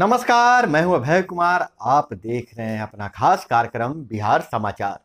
नमस्कार मैं हूं अभय कुमार आप देख रहे हैं अपना खास कार्यक्रम बिहार समाचार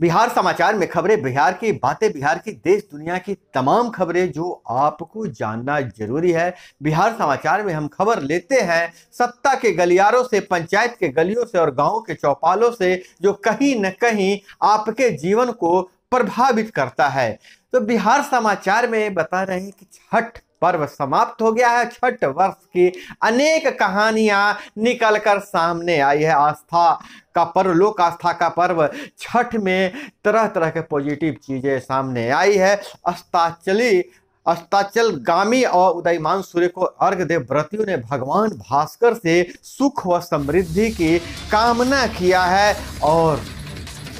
बिहार समाचार में खबरें बिहार की बातें बिहार की देश दुनिया की तमाम खबरें जो आपको जानना जरूरी है बिहार समाचार में हम खबर लेते हैं सत्ता के गलियारों से पंचायत के गलियों से और गांवों के चौपालों से जो कहीं न कहीं आपके जीवन को प्रभावित करता है तो बिहार समाचार में बता रहे हैं कि छठ पर्व समाप्त हो गया है छठ वर्ष की अनेक कहानियां निकलकर सामने आई है आस्था का पर्व लोक आस्था का पर्व छठ में तरह तरह के पॉजिटिव चीज़ें सामने आई है अस्ताचली अस्ताचल गामी और उदयमान सूर्य को अर्घ देव व्रतियों ने भगवान भास्कर से सुख व समृद्धि की कामना किया है और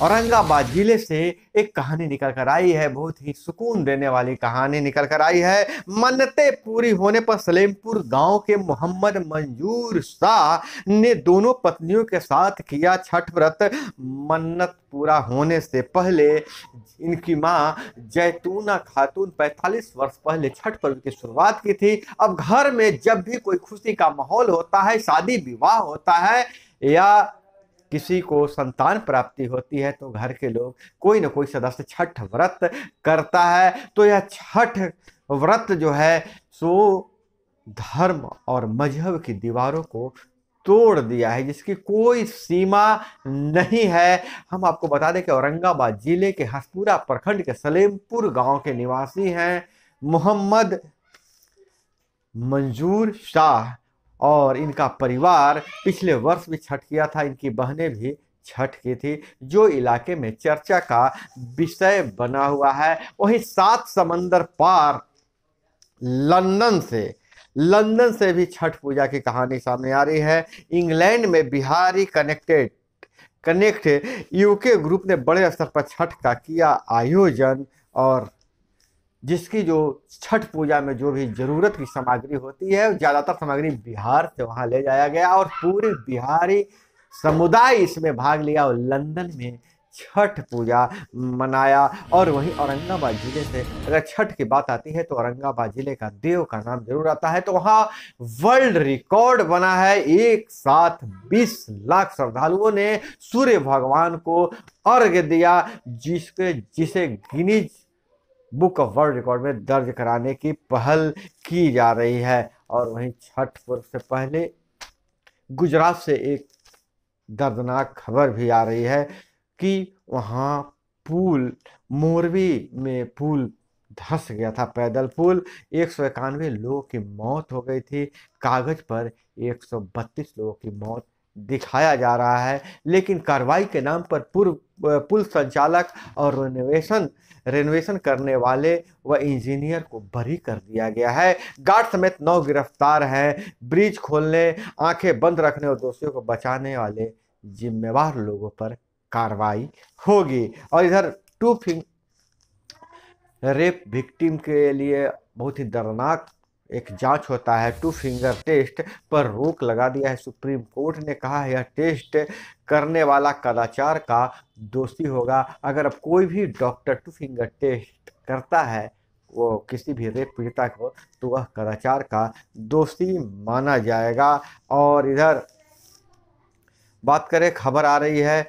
औरंगाबाद जिले से एक कहानी निकल कर आई है बहुत ही सुकून देने वाली कहानी निकल कर आई है मन्नतें पूरी होने पर सलेमपुर गांव के मोहम्मद मंजूर शाह ने दोनों पत्नियों के साथ किया छठ व्रत मन्नत पूरा होने से पहले इनकी माँ जैतूना खातून 45 वर्ष पहले छठ पर्व की शुरुआत की थी अब घर में जब भी कोई खुशी का माहौल होता है शादी विवाह होता है या किसी को संतान प्राप्ति होती है तो घर के लोग कोई ना कोई सदस्य छठ व्रत करता है तो यह छठ व्रत जो है सो धर्म और मजहब की दीवारों को तोड़ दिया है जिसकी कोई सीमा नहीं है हम आपको बता दें कि औरंगाबाद जिले के हसपुरा प्रखंड के सलेमपुर गांव के निवासी हैं मोहम्मद मंजूर शाह और इनका परिवार पिछले वर्ष भी छठ किया था इनकी बहनें भी छठ की थी जो इलाके में चर्चा का विषय बना हुआ है वही सात समंदर पार लंदन से लंदन से भी छठ पूजा की कहानी सामने आ रही है इंग्लैंड में Bihari connected connect UK group ने बड़े स्तर पर छठ का किया आयोजन और जिसकी जो छठ पूजा में जो भी ज़रूरत की सामग्री होती है ज़्यादातर सामग्री बिहार से वहाँ ले जाया गया और पूरे बिहारी समुदाय इसमें भाग लिया और लंदन में छठ पूजा मनाया और वहीं औरंगाबाद जिले से अगर छठ की बात आती है तो औरंगाबाद जिले का देव का नाम जरूर आता है तो वहाँ वर्ल्ड रिकॉर्ड बना है एक साथ 20 लाख श्रद्धालुओं ने सूर्य भगवान को अर्घ दिया जिसके जिसे Guinness book of world record में दर्ज कराने की पहल की जा रही है और वहीं छठ पूर्व से पहले गुजरात से एक दर्दनाक खबर भी आ रही है कि वहाँ पुल मोरबी में पुल धस गया था पैदल पुल एक सौ इक्यानवे लोगों की मौत हो गई थी कागज पर 132 लोगों की मौत दिखाया जा रहा है लेकिन कार्रवाई के नाम पर पूर्व पुल संचालक और रेनोवेशन रेनोवेशन करने वाले व इंजीनियर को बरी कर दिया गया है गार्ड समेत नौ गिरफ्तार हैं ब्रिज खोलने आंखें बंद रखने और दोषियों को बचाने वाले जिम्मेवार लोगों पर कार्रवाई होगी और इधर टू फिंग रेप विक्टिम के लिए बहुत ही दर्दनाक एक जांच होता है टू फिंगर टेस्ट पर रोक लगा दिया है सुप्रीम कोर्ट ने कहा है यह टेस्ट करने वाला कदाचार का दोषी होगा अगर अब कोई भी डॉक्टर टू फिंगर टेस्ट करता है वो किसी भी रेप पीड़िता को तो वह कदाचार का दोषी माना जाएगा और इधर बात करें खबर आ रही है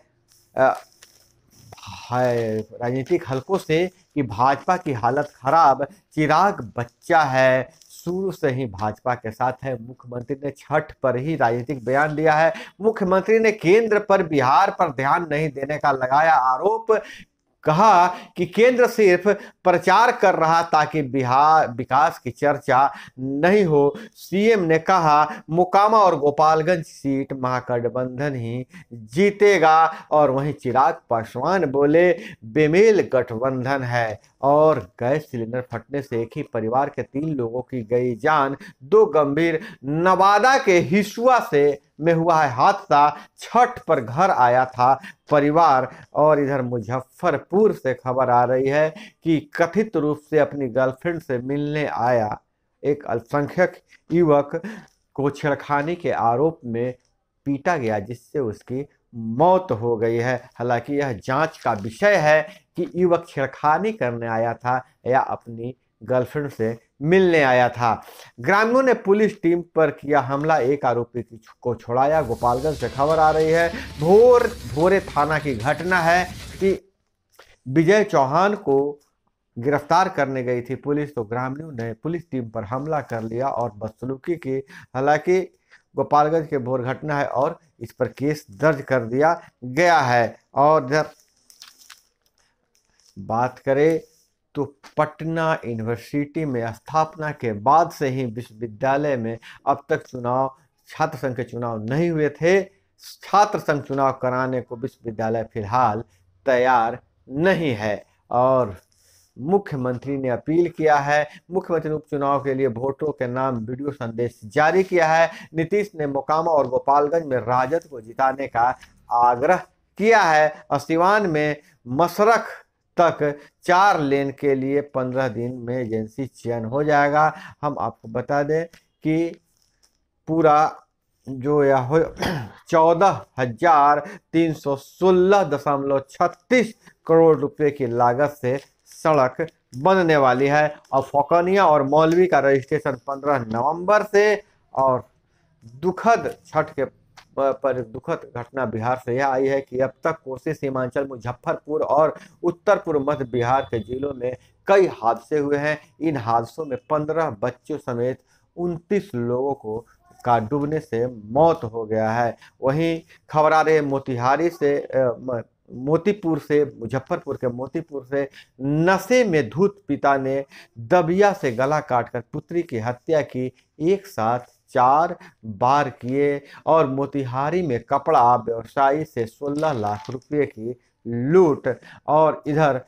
राजनीतिक हलकों से कि भाजपा की हालत खराब चिराग बच्चा है शुरू से ही भाजपा के साथ है मुख्यमंत्री ने छठ पर ही राजनीतिक बयान दिया है मुख्यमंत्री ने केंद्र पर बिहार पर ध्यान नहीं देने का लगाया आरोप कहा कि केंद्र सिर्फ प्रचार कर रहा ताकि बिहार विकास की चर्चा नहीं हो सीएम ने कहा मुकामा और गोपालगंज सीट महागठबंधन ही जीतेगा और वहीं चिराग पासवान बोले बेमेल गठबंधन है और गैस सिलेंडर फटने से एक ही परिवार के तीन लोगों की गई जान दो गंभीर नवादा के हिसुआ से में हुआ है हादसा छठ पर घर आया था परिवार और इधर मुजफ्फरपुर से खबर आ रही है कि कथित रूप से अपनी गर्लफ्रेंड से मिलने आया एक अल्पसंख्यक युवक को छेड़खानी के आरोप में पीटा गया जिससे उसकी मौत हो गई है हालांकि यह जांच का विषय है कि युवक छेड़खानी करने आया था या अपनी गर्लफ्रेंड से मिलने आया था ग्रामीणों ने पुलिस टीम पर किया हमला एक आरोपी को छोड़ाया गोपालगंज से खबर आ रही है भोर भोरे थाना की घटना है कि विजय चौहान को गिरफ्तार करने गई थी पुलिस तो ग्रामीणों ने पुलिस टीम पर हमला कर लिया और बदसलूकी की हालांकि गोपालगंज के भोर घटना है और इस पर केस दर्ज कर दिया गया है और जब बात करें तो पटना यूनिवर्सिटी में स्थापना के बाद से ही विश्वविद्यालय में अब तक चुनाव छात्र संघ के चुनाव नहीं हुए थे छात्र संघ चुनाव कराने को विश्वविद्यालय फिलहाल तैयार नहीं है और मुख्यमंत्री ने अपील किया है मुख्यमंत्री उपचुनाव के लिए वोटरों के नाम वीडियो संदेश जारी किया है नीतीश ने मोकामा और गोपालगंज में राजद को जिताने का आग्रह किया है और सिवान में मशरख तक चार लेन के लिए पंद्रह दिन में एजेंसी चयन हो जाएगा हम आपको बता दें कि पूरा जो यह हो चौदह हजार तीन सौ सोलह दशमलव छत्तीस करोड़ रुपए की लागत से सड़क बनने वाली है और फोकनिया और मौलवी का रजिस्ट्रेशन पंद्रह नवंबर से और दुखद छठ के पर दुखद घटना बिहार से यह आई है कि अब तक कोसी सीमांचल मुजफ्फरपुर और उत्तर पूर्व मध्य बिहार के जिलों में कई हादसे हुए हैं इन हादसों में पंद्रह बच्चों समेत उनतीस लोगों को का डूबने से मौत हो गया है वहीं खबर आ रही है मोतिहारी से मोतीपुर से मुजफ्फरपुर के मोतीपुर से नशे में धूत पिता ने दबिया से गला काटकर पुत्री की हत्या की एक साथ चार बार किए और मोतिहारी में कपड़ा व्यवसायी से 16 लाख रुपए की लूट और इधर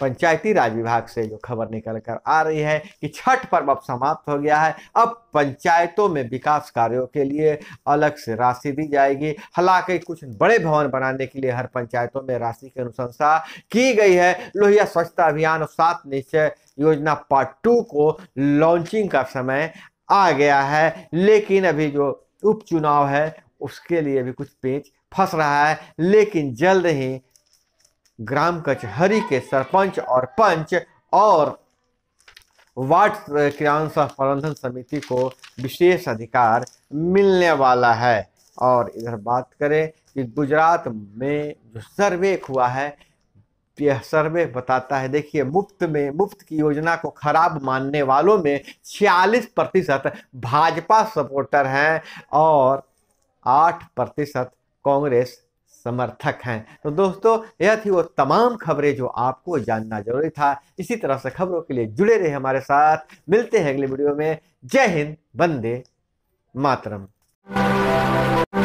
पंचायती राज विभाग से जो खबर निकल कर आ रही है कि छठ पर्व अब समाप्त हो गया है अब पंचायतों में विकास कार्यों के लिए अलग से राशि दी जाएगी हालांकि कुछ बड़े भवन बनाने के लिए हर पंचायतों में राशि की अनुशंसा की गई है लोहिया स्वच्छता अभियान और सात निश्चय योजना पार्ट टू को लॉन्चिंग का समय आ गया है लेकिन अभी जो उपचुनाव है उसके लिए भी कुछ पेच फंस रहा है लेकिन जल्द ही ग्राम कचहरी के सरपंच और पंच और वार्ड क्रियांशा प्रबंधन समिति को विशेष अधिकार मिलने वाला है और इधर बात करें कि गुजरात में जो सर्वे हुआ है यह सर्वे बताता है देखिए मुफ्त में मुफ्त की योजना को खराब मानने वालों में छियालीस प्रतिशत भाजपा सपोर्टर हैं और आठ प्रतिशत कांग्रेस समर्थक हैं तो दोस्तों यह थी वो तमाम खबरें जो आपको जानना जरूरी था इसी तरह से खबरों के लिए जुड़े रहे हमारे साथ मिलते हैं अगले वीडियो में जय हिंद वंदे मातरम